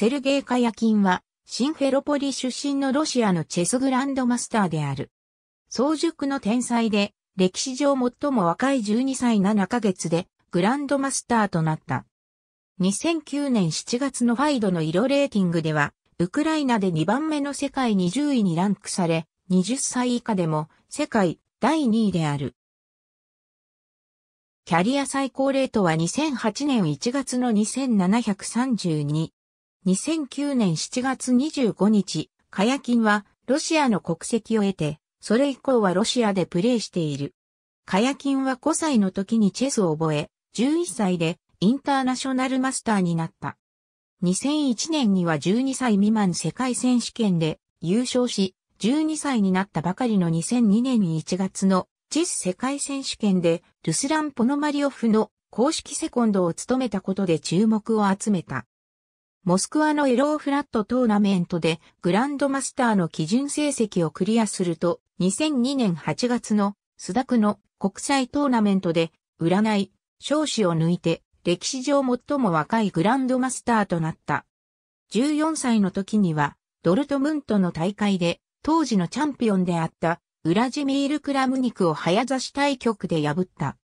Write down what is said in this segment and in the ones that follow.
セルゲイ・カヤキンは、シンフェロポリ出身のロシアのチェスグランドマスターである。早熟の天才で、歴史上最も若い12歳7ヶ月で、グランドマスターとなった。2009年7月のファイドの色レーティングでは、ウクライナで2番目の世界20位にランクされ、20歳以下でも世界第2位である。キャリア最高レートは2008年1月の2732。2009年7月25日、カヤキンはロシアの国籍を得て、それ以降はロシアでプレーしている。カヤキンは5歳の時にチェスを覚え、11歳でインターナショナルマスターになった。2001年には12歳未満世界選手権で優勝し、12歳になったばかりの2002年1月のチェス世界選手権でルスラン・ポノマリオフの公式セコンドを務めたことで注目を集めた。モスクワのエローフラットトーナメントでグランドマスターの基準成績をクリアすると、2002年8月のスダクの国際トーナメントで、占い、少子を抜いて、歴史上最も若いグランドマスターとなった。14歳の時には、ドルトムントの大会で、当時のチャンピオンであった、ウラジミール・クラムニクを早指し対局で破った。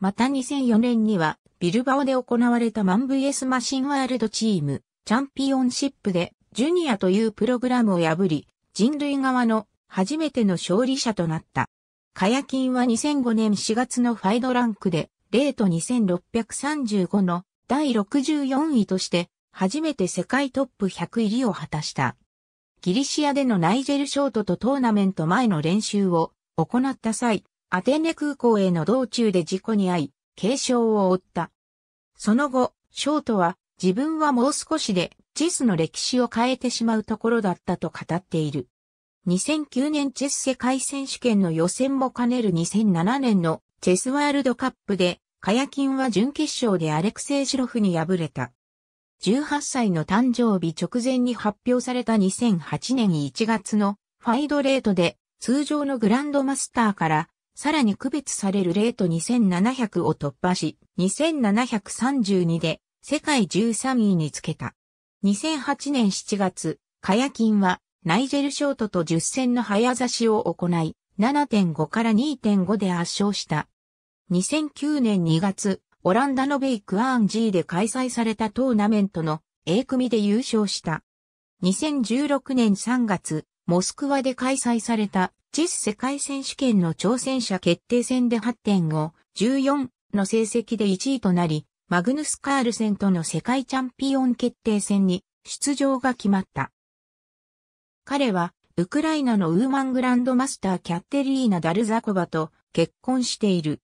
また2004年には、ビルバオで行われたマン VS マシンワールドチームチャンピオンシップでジュニアというプログラムを破り、人類側の初めての勝利者となった。カヤキンは2005年4月のファイドランクで、レート2635の第64位として、初めて世界トップ100入りを果たした。ギリシアでのナイジェルショートとトーナメント前の練習を行った際、アテネ空港への道中で事故に遭い、軽傷を負った。その後、ショートは自分はもう少しでチェスの歴史を変えてしまうところだったと語っている。2009年チェス世界選手権の予選も兼ねる2007年のチェスワールドカップで、カヤキンは準決勝でアレクセイ・シロフに敗れた。18歳の誕生日直前に発表された2008年1月のファイドレートで通常のグランドマスターからさらに区別されるレート2700を突破し2732で世界13位につけた。2008年7月、カヤキンはナイジェルショートと10戦の早指しを行い、7.5から2.5で圧勝した。2009年2月、オランダのベイクアーン G で開催されたトーナメントの A 組で優勝した。2016年3月、モスクワで開催されたチェス世界選手権の挑戦者決定戦で8.5、14の成績で1位となり、マグヌス・カールセンとの世界チャンピオン決定戦に出場が決まった。彼は、ウクライナのウーマングランドマスターキャッテリーナ・ダルザコバと結婚している。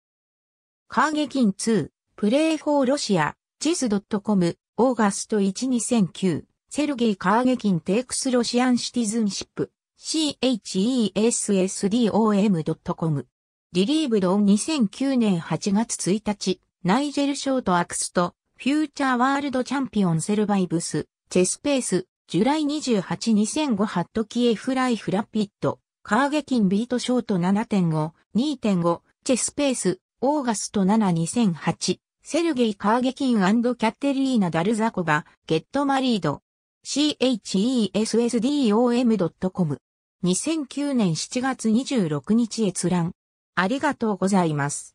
カーゲキン2、プレイフォーロシア、チス .com、オーガスト12009、セルゲイ・カーゲキンテイクスロシアンシティズンシップ、chessdom.com、リリーブドン2009年8月1日。ナイジェル・ショート・アクスト、フューチャーワールドチャンピオンセルバイブス、チェスペース、ジュライ28-2005ハットキエフライフラピット、カーゲキンビートショート7.5、2.5、チェスペース、オーガスト7-2008、セルゲイ・カーゲキンキャテリーナ・ダルザコバ、ゲット・マリード、chessdom.com。2009年7月26日閲覧。ありがとうございます。